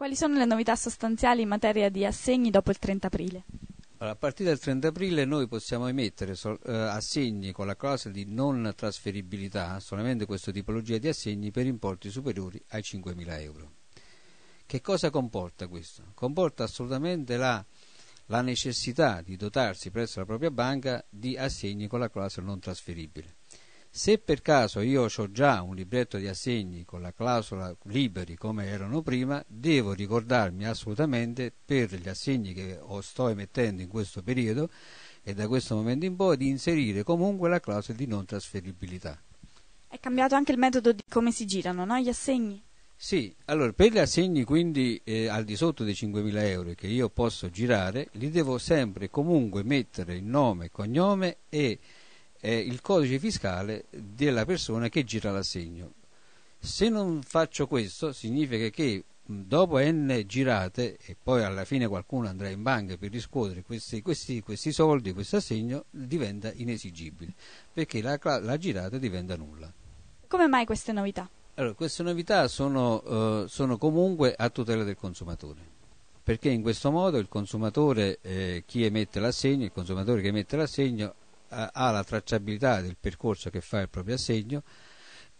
Quali sono le novità sostanziali in materia di assegni dopo il 30 aprile? Allora, a partire dal 30 aprile noi possiamo emettere eh, assegni con la clausola di non trasferibilità, solamente questa tipologia di assegni per importi superiori ai 5.000 euro. Che cosa comporta questo? Comporta assolutamente la, la necessità di dotarsi presso la propria banca di assegni con la clausola non trasferibile. Se per caso io ho già un libretto di assegni con la clausola liberi come erano prima, devo ricordarmi assolutamente per gli assegni che sto emettendo in questo periodo e da questo momento in poi di inserire comunque la clausola di non trasferibilità. È cambiato anche il metodo di come si girano no? gli assegni? Sì, allora per gli assegni quindi eh, al di sotto dei 5.000 euro che io posso girare, li devo sempre comunque mettere il nome, cognome e è il codice fiscale della persona che gira l'assegno. Se non faccio questo, significa che dopo n girate e poi alla fine qualcuno andrà in banca per riscuotere questi, questi, questi soldi, questo assegno diventa inesigibile perché la, la, girata diventa nulla. Come mai queste novità? Allora, queste novità sono, eh, sono comunque a tutela del consumatore perché in questo modo il consumatore eh, chi emette l'assegno, il consumatore che emette l'assegno eh, ha la tracciabilità del percorso che fa il proprio assegno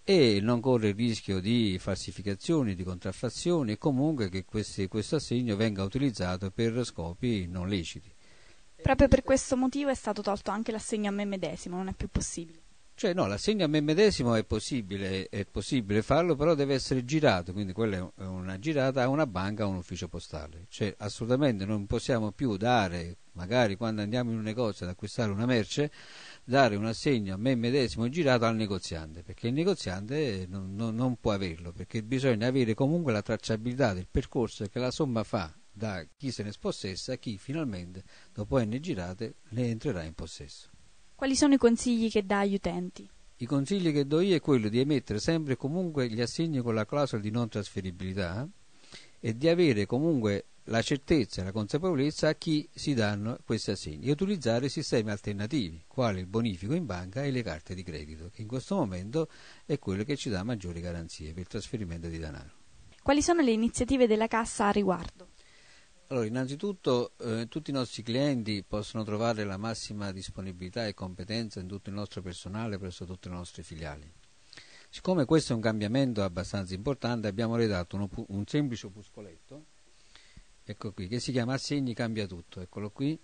e non corre il rischio di falsificazioni, di contraffazioni e comunque che questi, questo assegno venga utilizzato per scopi non leciti. Proprio per questo motivo è stato tolto anche l'assegno a me medesimo, non è più possibile. Cioè no, l'assegno a me medesimo è possibile, è possibile, farlo, però deve essere girato, quindi quella è una girata a una banca o a un ufficio postale. Cioè assolutamente non possiamo più dare, magari quando andiamo in un negozio ad acquistare una merce, dare un assegno a me medesimo girato al negoziante, perché il negoziante non, non, non può averlo, perché bisogna avere comunque la tracciabilità del percorso che la somma fa da chi se ne spossessa a chi finalmente, dopo N girate, ne entrerà in possesso. Quali sono i consigli che dà agli utenti? I consigli che do io è quello di emettere sempre e comunque gli assegni con la clausola di non trasferibilità e di avere comunque la certezza e la consapevolezza a chi si danno questi assegni e utilizzare sistemi alternativi, quali il bonifico in banca e le carte di credito, che in questo momento è quello che ci dà maggiori garanzie per il trasferimento di denaro. Quali sono le iniziative della Cassa a riguardo? Allora, innanzitutto eh, tutti i nostri clienti possono trovare la massima disponibilità e competenza in tutto il nostro personale presso tutte le nostre filiali. Siccome questo è un cambiamento abbastanza importante, abbiamo redatto un, un semplice opuscoletto, ecco qui, che si chiama Assegni cambia tutto, eccolo qui,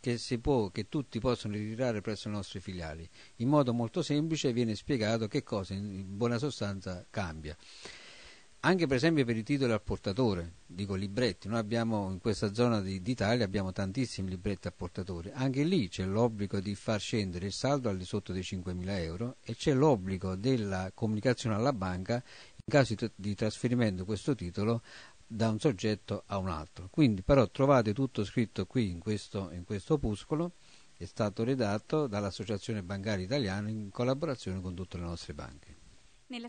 che, può, che tutti possono ritirare presso le nostre filiali. In modo molto semplice viene spiegato che cosa in buona sostanza cambia anche per esempio per i titoli al portatore, dico libretti, noi abbiamo in questa zona di, d'Italia abbiamo tantissimi libretti al portatore, anche lì c'è l'obbligo di far scendere il saldo al di sotto dei 5.000 euro e c'è l'obbligo della comunicazione alla banca in caso di trasferimento di questo titolo da un soggetto a un altro. Quindi però trovate tutto scritto qui in questo, in questo opuscolo, è stato redatto dall'Associazione Bancaria Italiana in collaborazione con tutte le nostre banche. Nella